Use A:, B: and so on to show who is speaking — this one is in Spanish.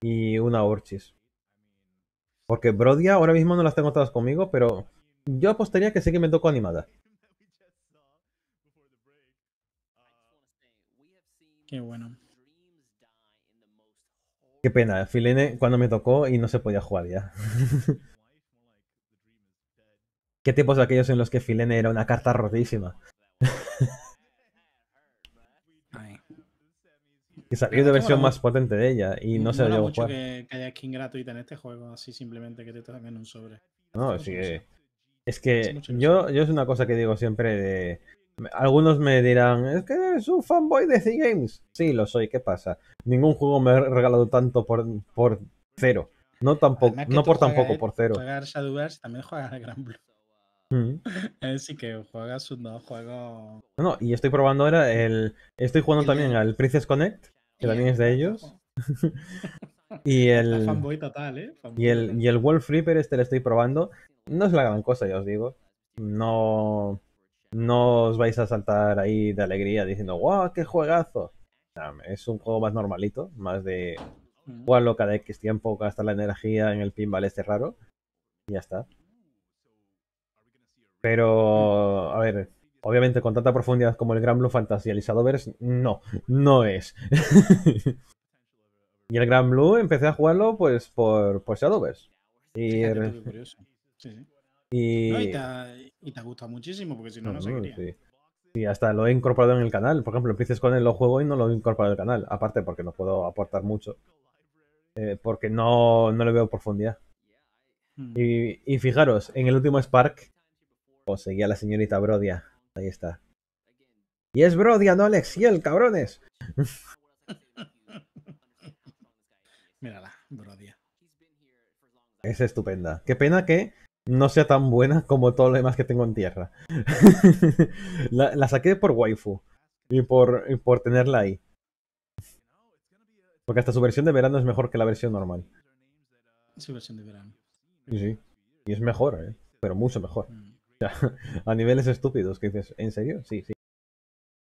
A: y una Orchis. Porque Brodia ahora mismo no las tengo todas conmigo, pero yo apostaría que sí que me tocó animada. Qué bueno. Qué pena, Filene cuando me tocó y no se podía jugar ya. Qué de aquellos en los que Filene era una carta rotísima. Que salió de versión más potente de ella y no se lo mucho jugar. que, haya skin gratuita en este juego, así simplemente que te traigan un sobre. No, sí que... Es que yo, yo es una cosa que digo siempre de... Algunos me dirán, es que eres un fanboy de C Games. Sí, lo soy, ¿qué pasa? Ningún juego me ha regalado tanto por, por cero. No tampoco, no por tampoco, por cero. Jugar Shadowverse también juega Gran Blue. Mm. que juegas un nuevo juego No, y estoy probando ahora el. Estoy jugando también al Princess Connect que también es de ellos. y el. ¿eh? y el, y el Wolf Reaper, este lo estoy probando. No es la gran cosa, ya os digo. No. No os vais a saltar ahí de alegría diciendo, ¡guau, wow, qué juegazo! Es un juego más normalito, más de mm. loca cada X tiempo, gastar la energía en el pinball este raro. Y ya está. Pero, a ver, Obviamente, con tanta profundidad como el Gran Blue Fantasy el Shadowverse, no, no es. y el Gran Blue empecé a jugarlo pues por, por Shadowverse. Y, te, gusta muchísimo, porque si no, no, Y hasta lo he incorporado en el canal. Por ejemplo, empieces con él, lo juego y no lo he incorporado en el canal. Aparte, porque no puedo aportar mucho. Eh, porque no, no le veo profundidad. Hmm. Y, fijaros, en el último Spark conseguí pues, seguía la señorita Brodia Ahí está. Y es Brody, no Alex el cabrones. Mírala, Brodia. Es estupenda. Qué pena que no sea tan buena como todo lo demás que tengo en tierra. la, saqué por waifu y por, por tenerla ahí. Porque hasta su versión de verano es mejor que la versión normal. Su versión de verano. Sí, Y es mejor, ¿eh? pero mucho mejor. Mm. a niveles estúpidos que dices, ¿en serio? Sí, sí.